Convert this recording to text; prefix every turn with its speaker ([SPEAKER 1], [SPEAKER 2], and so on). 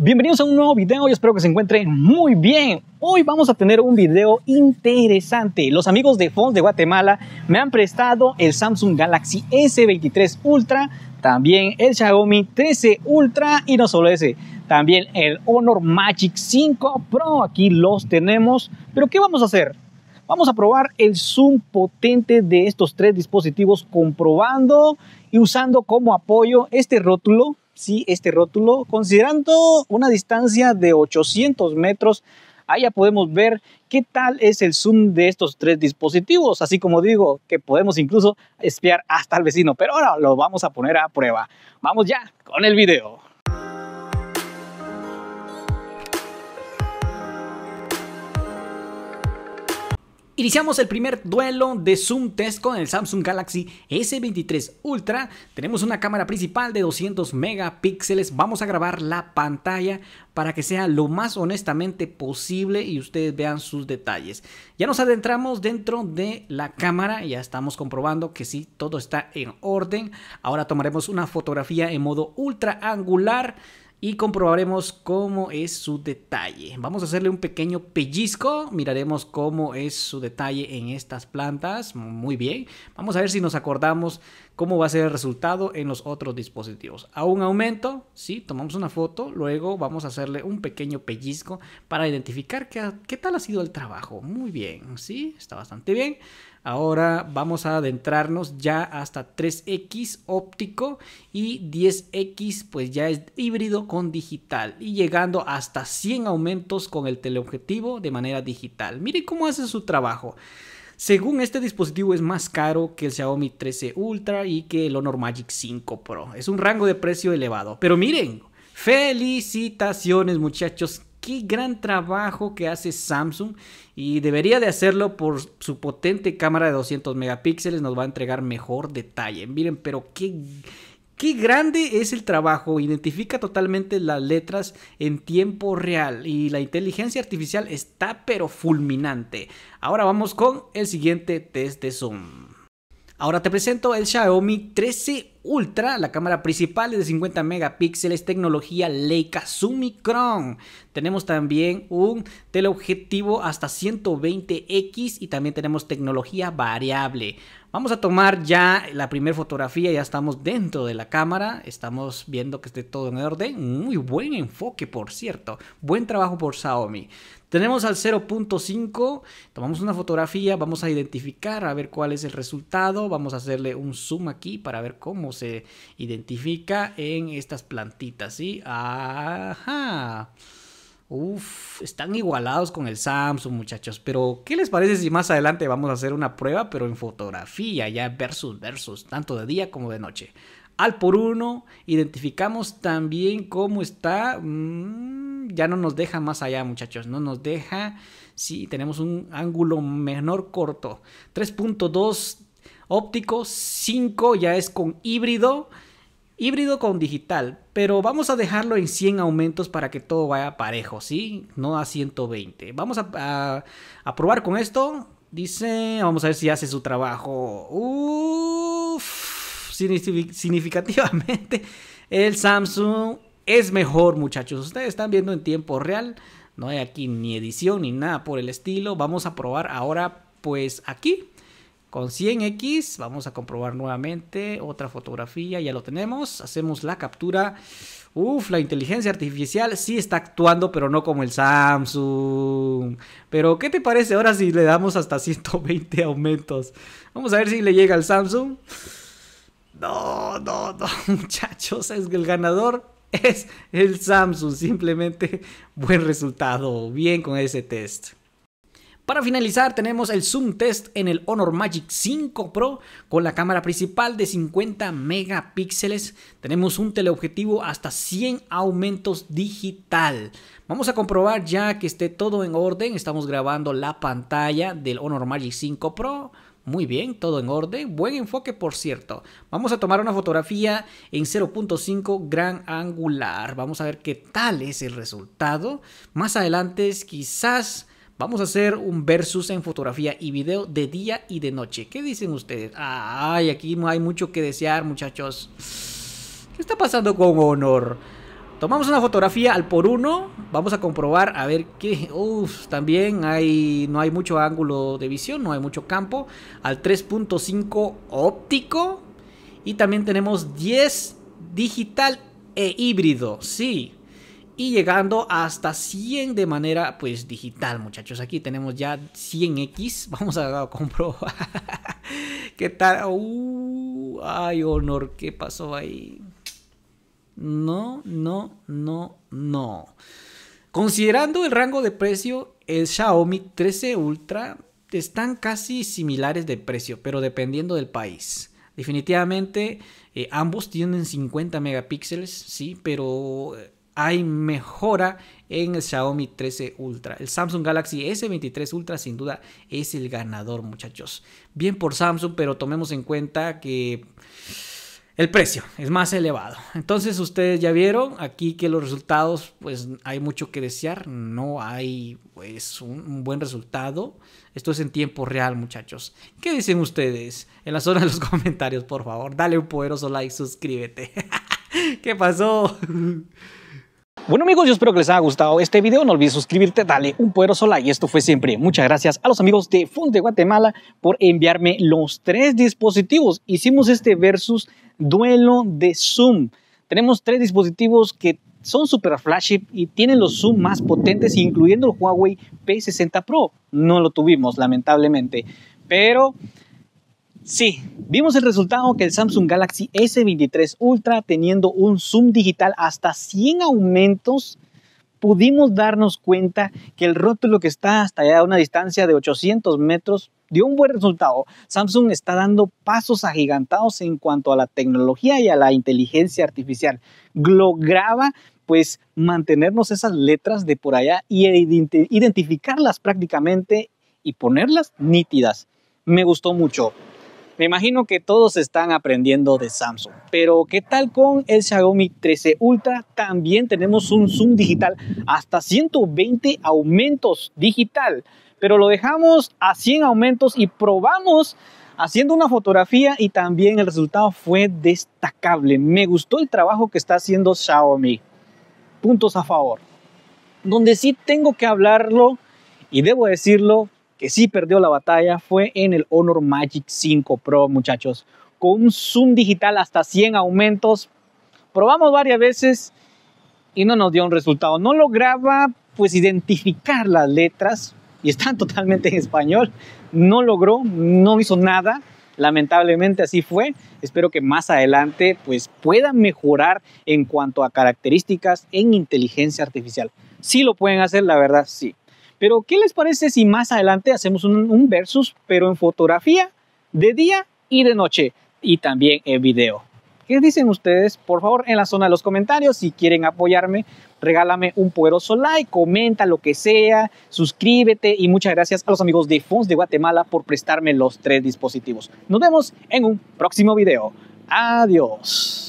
[SPEAKER 1] Bienvenidos a un nuevo video y espero que se encuentren muy bien. Hoy vamos a tener un video interesante. Los amigos de Fons de Guatemala me han prestado el Samsung Galaxy S23 Ultra, también el Xiaomi 13 Ultra y no solo ese, también el Honor Magic 5 Pro. Aquí los tenemos. Pero ¿qué vamos a hacer? Vamos a probar el zoom potente de estos tres dispositivos comprobando y usando como apoyo este rótulo Sí, este rótulo, considerando una distancia de 800 metros, allá podemos ver qué tal es el zoom de estos tres dispositivos, así como digo que podemos incluso espiar hasta el vecino, pero ahora lo vamos a poner a prueba. Vamos ya con el video. Iniciamos el primer duelo de zoom test con el Samsung Galaxy S23 Ultra. Tenemos una cámara principal de 200 megapíxeles. Vamos a grabar la pantalla para que sea lo más honestamente posible y ustedes vean sus detalles. Ya nos adentramos dentro de la cámara. Ya estamos comprobando que sí, todo está en orden. Ahora tomaremos una fotografía en modo ultra angular y comprobaremos cómo es su detalle. Vamos a hacerle un pequeño pellizco, miraremos cómo es su detalle en estas plantas. Muy bien, vamos a ver si nos acordamos cómo va a ser el resultado en los otros dispositivos. A un aumento, sí, tomamos una foto, luego vamos a hacerle un pequeño pellizco para identificar qué, tal ha sido el trabajo. Muy bien, sí, está bastante bien. Ahora vamos a adentrarnos ya hasta 3X óptico y 10X pues ya es híbrido con digital y llegando hasta 100 aumentos con el teleobjetivo de manera digital. Miren cómo hace su trabajo. Según este dispositivo es más caro que el Xiaomi 13 Ultra y que el Honor Magic 5 Pro. Es un rango de precio elevado. Pero miren, felicitaciones muchachos. Qué gran trabajo que hace Samsung y debería de hacerlo por su potente cámara de 200 megapíxeles. Nos va a entregar mejor detalle. Miren, pero qué Qué grande es el trabajo, identifica totalmente las letras en tiempo real y la inteligencia artificial está pero fulminante. Ahora vamos con el siguiente test de Zoom. Ahora te presento el Xiaomi 13 Ultra, la cámara principal es de 50 megapíxeles, tecnología Leica Summicron. Tenemos también un teleobjetivo hasta 120x y también tenemos tecnología variable. Vamos a tomar ya la primera fotografía, ya estamos dentro de la cámara, estamos viendo que esté todo en orden. Muy buen enfoque, por cierto. Buen trabajo por Xiaomi. Tenemos al 0.5, tomamos una fotografía, vamos a identificar a ver cuál es el resultado, vamos a hacerle un zoom aquí para ver cómo se identifica en estas plantitas, ¿sí? Ajá. Uf, están igualados con el Samsung, muchachos. Pero, ¿qué les parece si más adelante vamos a hacer una prueba, pero en fotografía, ya versus versus, tanto de día como de noche? Al por uno, identificamos también cómo está. Mm, ya no nos deja más allá, muchachos. No nos deja sí, tenemos un ángulo menor corto. 3.2 óptico, 5 ya es con híbrido, híbrido con digital, pero vamos a dejarlo en 100 aumentos para que todo vaya parejo, ¿sí? No a 120. Vamos a, probar con esto. Dice, vamos a ver si hace su trabajo. significativamente el Samsung es mejor, muchachos. Ustedes están viendo en tiempo real. No hay aquí ni edición ni nada por el estilo. Vamos a probar ahora, pues aquí con 100x vamos a comprobar nuevamente otra fotografía, ya lo tenemos, hacemos la captura. Uf, la inteligencia artificial sí está actuando, pero no como el Samsung. Pero ¿qué te parece ahora si le damos hasta 120 aumentos? Vamos a ver si le llega al Samsung. No, no, no, muchachos, es que el ganador es el Samsung, simplemente buen resultado, bien con ese test. Para finalizar, tenemos el zoom test en el Honor Magic 5 Pro con la cámara principal de 50 megapíxeles. Tenemos un teleobjetivo hasta 100 aumentos digital. Vamos a comprobar ya que esté todo en orden. Estamos grabando la pantalla del Honor Magic 5 Pro. Muy bien, todo en orden. Buen enfoque, por cierto. Vamos a tomar una fotografía en 0.5 gran angular. Vamos a ver qué tal es el resultado. Más adelante, quizás Vamos a hacer un versus en fotografía y video de día y de noche. ¿Qué dicen ustedes? Ay, aquí no hay mucho que desear, muchachos. ¿Qué está pasando con Honor? Tomamos una fotografía al por uno. Vamos a comprobar a ver qué. Uf, también hay, no hay mucho ángulo de visión, no hay mucho campo. Al 3.5 óptico. Y también tenemos 10 digital e híbrido. Sí, y llegando hasta 100 de manera pues digital muchachos. Aquí tenemos ya 100X, vamos a comprobar. ¿Qué tal? Uh, ay, honor, ¿qué pasó ahí? No, no, no, no. Considerando el rango de precio, el Xiaomi 13 Ultra están casi similares de precio, pero dependiendo del país. Definitivamente eh, ambos tienen 50 megapíxeles, sí, pero eh, hay mejora en el Xiaomi 13 Ultra. El Samsung Galaxy S23 Ultra sin duda es el ganador, muchachos. Bien por Samsung, pero tomemos en cuenta que el precio es más elevado. Entonces ustedes ya vieron aquí que los resultados, pues hay mucho que desear, no hay pues un, buen resultado. Esto es en tiempo real, muchachos. ¿Qué dicen ustedes? En la zona de los comentarios, por favor, dale un poderoso like, suscríbete. ¿Qué pasó? Bueno amigos, yo espero que les haya gustado este video. No olvides suscribirte, dale un poderoso like. Y esto fue siempre. Muchas gracias a los amigos de fund de Guatemala por enviarme los tres dispositivos. Hicimos este versus duelo de Zoom. Tenemos tres dispositivos que son super flagship y tienen los Zoom más potentes, incluyendo el Huawei P60 Pro. No lo tuvimos, lamentablemente. Pero Sí, vimos el resultado que el Samsung Galaxy S23 Ultra teniendo un zoom digital hasta 100 aumentos, pudimos darnos cuenta que el rótulo que está hasta allá a una distancia de 800 metros dio un buen resultado. Samsung está dando pasos agigantados en cuanto a la tecnología y a la inteligencia artificial. Lograba pues mantenernos esas letras de por allá y identificarlas prácticamente y ponerlas nítidas. Me gustó mucho. Me imagino que todos están aprendiendo de Samsung, pero ¿qué tal con el Xiaomi 13 Ultra? También tenemos un zoom digital, hasta 120 aumentos digital, pero lo dejamos a 100 aumentos y probamos haciendo una fotografía y también el resultado fue destacable. Me gustó el trabajo que está haciendo Xiaomi. Puntos a favor. Donde sí tengo que hablarlo y debo decirlo que sí perdió la batalla fue en el Honor Magic 5 Pro, muchachos. Con un zoom digital hasta 100 aumentos. Probamos varias veces y no nos dio un resultado. No lograba pues identificar las letras y están totalmente en español. No logró, no hizo nada. Lamentablemente así fue. Espero que más adelante pues puedan mejorar en cuanto a características en inteligencia artificial. Si lo pueden hacer, la verdad, sí. Pero, ¿qué les parece si más adelante hacemos un, versus, pero en fotografía, de día y de noche, y también en video? ¿Qué dicen ustedes? Por favor, en la zona de los comentarios, si quieren apoyarme, regálame un poderoso like, comenta lo que sea, suscríbete y muchas gracias a los amigos de Fons de Guatemala por prestarme los tres dispositivos. Nos vemos en un próximo video. Adiós.